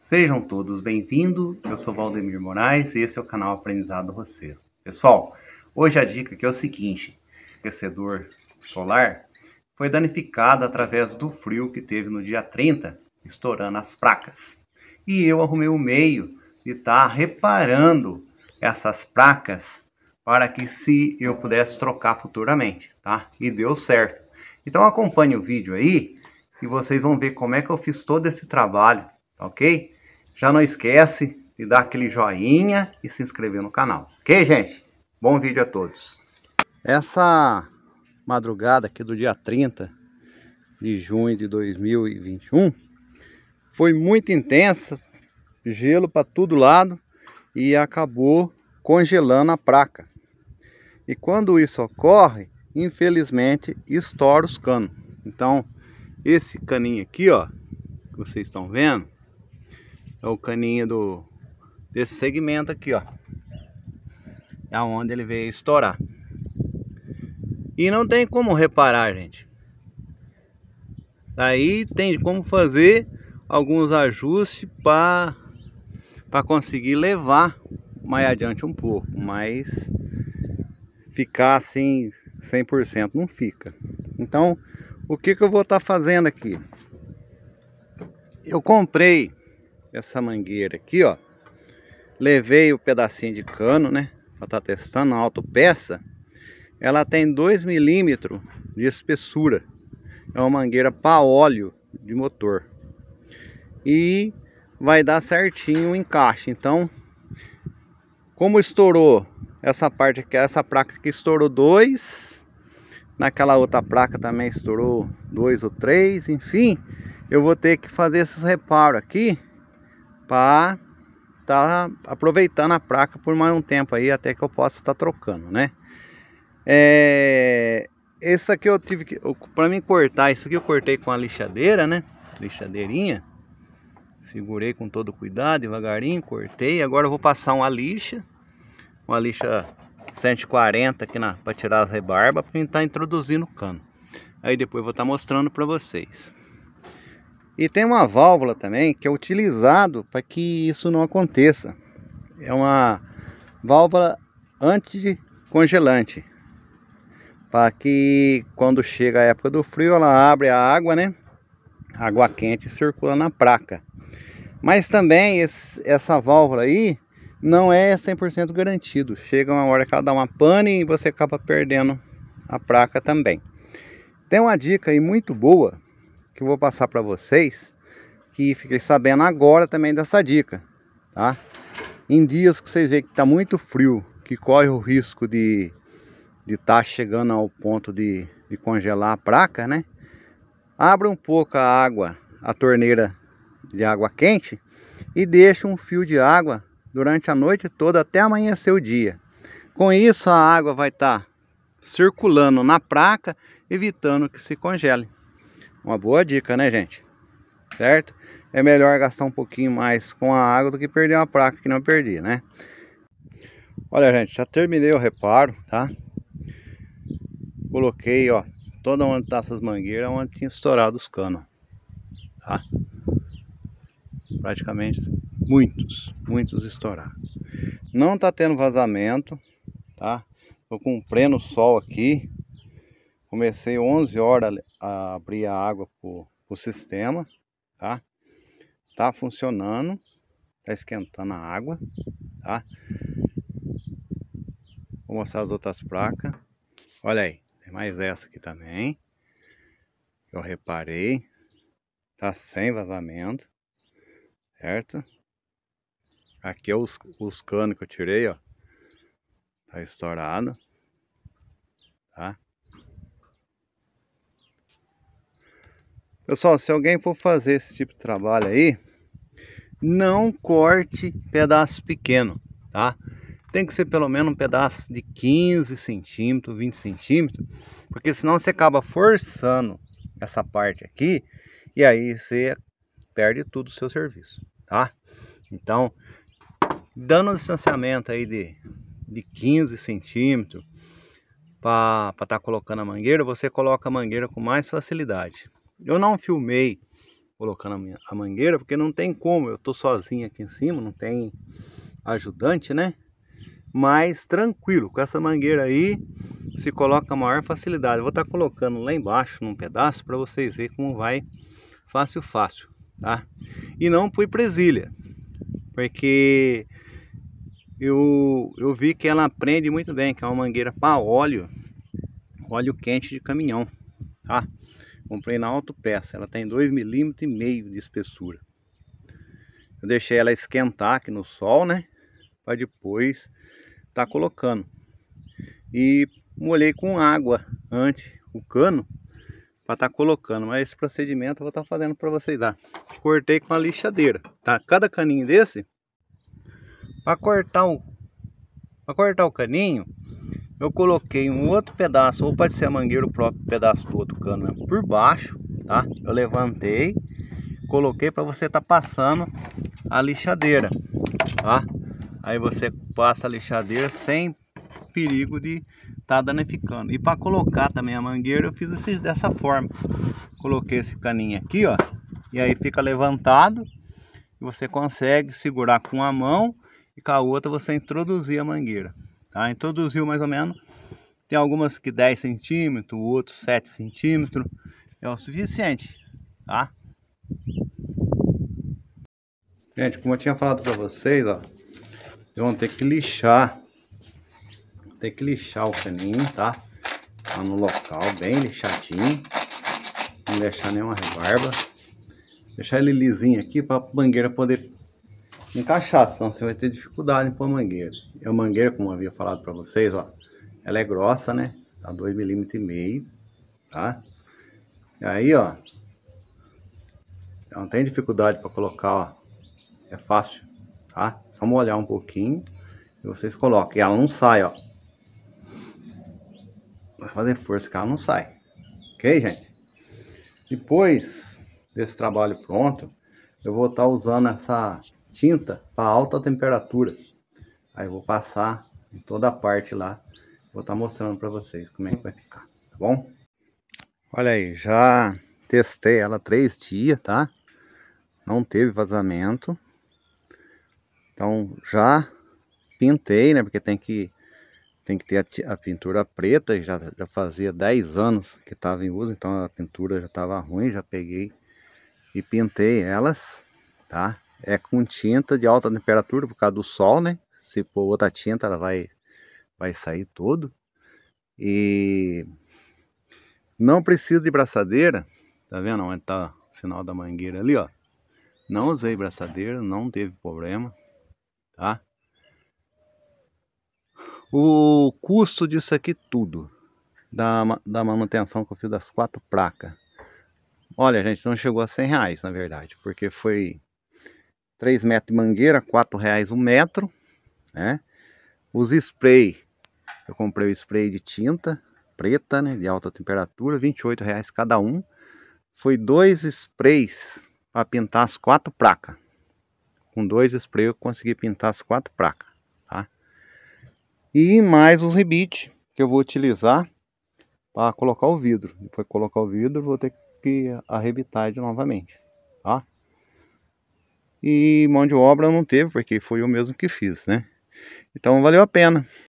Sejam todos bem-vindos. Eu sou Valdemir Moraes e esse é o canal Aprendizado Roceiro. Pessoal, hoje a dica aqui é o seguinte: o aquecedor solar foi danificado através do frio que teve no dia 30, estourando as placas. E eu arrumei o um meio de estar tá reparando essas placas para que se eu pudesse trocar futuramente, tá? E deu certo. Então acompanhe o vídeo aí e vocês vão ver como é que eu fiz todo esse trabalho ok? Já não esquece de dar aquele joinha e se inscrever no canal, ok, gente? Bom vídeo a todos. Essa madrugada aqui do dia 30 de junho de 2021 foi muito intensa, gelo para todo lado e acabou congelando a placa. E quando isso ocorre, infelizmente estoura os canos. Então, esse caninho aqui, ó, que vocês estão vendo, é o caninho do, desse segmento aqui, ó. Aonde é ele veio estourar. E não tem como reparar, gente. Aí tem como fazer alguns ajustes para para conseguir levar mais adiante um pouco, mas ficar assim 100% não fica. Então, o que que eu vou estar tá fazendo aqui? Eu comprei essa mangueira aqui, ó. Levei o pedacinho de cano, né? Pra tá testando a autopeça. Ela tem 2 milímetros de espessura. É uma mangueira para óleo de motor. E vai dar certinho o encaixe. Então, como estourou essa parte aqui, essa placa que estourou 2, naquela outra placa também estourou 2 ou 3, enfim, eu vou ter que fazer esses reparos aqui para tá aproveitando a placa por mais um tempo aí até que eu possa estar tá trocando, né? É, esse aqui eu tive que para mim cortar, isso aqui eu cortei com a lixadeira, né? Lixadeirinha. Segurei com todo cuidado, devagarinho, cortei. Agora eu vou passar uma lixa, uma lixa 140 aqui na para tirar as rebarbas, para estar tá introduzindo o cano. Aí depois eu vou estar tá mostrando para vocês. E tem uma válvula também que é utilizado para que isso não aconteça. É uma válvula anticongelante. Para que quando chega a época do frio, ela abre a água, né? água quente circula na placa. Mas também esse, essa válvula aí não é 100% garantido. Chega uma hora que ela dá uma pane e você acaba perdendo a placa também. Tem uma dica aí muito boa que eu vou passar para vocês, que fiquei sabendo agora também dessa dica, tá? Em dias que vocês veem que está muito frio, que corre o risco de estar tá chegando ao ponto de, de congelar a placa, né? Abra um pouco a água, a torneira de água quente e deixa um fio de água durante a noite toda até amanhecer o dia. Com isso a água vai estar tá circulando na placa, evitando que se congele. Uma boa dica, né, gente? Certo? É melhor gastar um pouquinho mais com a água do que perder uma placa que não perdi, né? Olha, gente, já terminei o reparo, tá? Coloquei, ó, toda onde tá essas mangueiras, é onde tinha estourado os canos, tá? Praticamente muitos, muitos estouraram. Não tá tendo vazamento, tá? Tô com um pleno sol aqui, Comecei 11 horas a abrir a água pro, o sistema, tá? Tá funcionando, tá esquentando a água, tá? Vou mostrar as outras placas. Olha aí, tem mais essa aqui também. Eu reparei. Tá sem vazamento, certo? Aqui é os, os canos que eu tirei, ó. Tá estourado, tá? Pessoal, se alguém for fazer esse tipo de trabalho aí, não corte pedaço pequeno, tá? Tem que ser pelo menos um pedaço de 15 centímetros, 20 centímetros, porque senão você acaba forçando essa parte aqui e aí você perde tudo o seu serviço, tá? Então, dando um distanciamento aí de, de 15 centímetros para estar tá colocando a mangueira, você coloca a mangueira com mais facilidade. Eu não filmei colocando a, minha, a mangueira, porque não tem como, eu tô sozinho aqui em cima, não tem ajudante, né? Mas tranquilo, com essa mangueira aí, se coloca a maior facilidade. Eu vou estar tá colocando lá embaixo, num pedaço, para vocês verem como vai fácil, fácil, tá? E não fui presilha, porque eu, eu vi que ela prende muito bem, que é uma mangueira para óleo, óleo quente de caminhão, tá? Comprei na Auto Peça, ela tem 2,5 mm de espessura. Eu deixei ela esquentar aqui no sol, né? Para depois tá colocando. E molhei com água antes o cano para estar tá colocando, mas esse procedimento eu vou estar tá fazendo para vocês lá. Cortei com a lixadeira, tá? Cada caninho desse para cortar o para cortar o caninho, eu coloquei um outro pedaço, ou pode ser a mangueira, o próprio pedaço do outro cano mesmo, por baixo, tá? Eu levantei, coloquei para você estar tá passando a lixadeira, tá? Aí você passa a lixadeira sem perigo de estar tá danificando. E para colocar também a mangueira, eu fiz dessa forma. Coloquei esse caninho aqui, ó, e aí fica levantado. Você consegue segurar com a mão e com a outra você introduzir a mangueira. Tá? Introduziu mais ou menos. Tem algumas que 10 centímetros, outros 7 centímetros. É o suficiente, tá? Gente, como eu tinha falado para vocês, ó. Vão ter que lixar. Ter que lixar o caninho, tá? Lá tá no local, bem lixadinho. Não deixar nenhuma rebarba. Deixar ele lisinho aqui para a mangueira poder encaixar, senão você vai ter dificuldade em pôr a mangueira. E a mangueira, como eu havia falado para vocês, ó, ela é grossa, né? Tá 2,5 mm, tá? E aí, ó, não tem dificuldade para colocar, ó. É fácil, tá? Só molhar um pouquinho e vocês colocam. E ela não sai, ó. Vai fazer força que ela não sai. Ok, gente? Depois desse trabalho pronto, eu vou estar tá usando essa tinta para alta temperatura. Aí eu vou passar em toda a parte lá. Vou estar tá mostrando para vocês como é que vai ficar, tá bom? Olha aí, já testei ela três dias, tá? Não teve vazamento. Então já pintei, né? Porque tem que, tem que ter a, a pintura preta. Já, já fazia 10 anos que estava em uso, então a pintura já estava ruim. Já peguei e pintei elas, tá? é com tinta de alta temperatura por causa do sol, né? Se for outra tinta, ela vai, vai sair todo. E não precisa de braçadeira, tá vendo onde tá o sinal da mangueira ali, ó. Não usei braçadeira, não teve problema, tá? O custo disso aqui tudo, da, da manutenção que eu fiz das quatro placas. Olha, gente, não chegou a 100 reais, na verdade, porque foi 3 metros de mangueira, R$ reais um metro, né? Os spray, eu comprei o spray de tinta preta, né, de alta temperatura, R$ reais cada um. Foi dois sprays para pintar as quatro placas. Com dois sprays eu consegui pintar as quatro placas, tá? E mais os rebites que eu vou utilizar para colocar o vidro. Depois colocar o vidro, vou ter que arrebitar novamente, tá? e mão de obra não teve, porque foi eu mesmo que fiz, né? Então valeu a pena.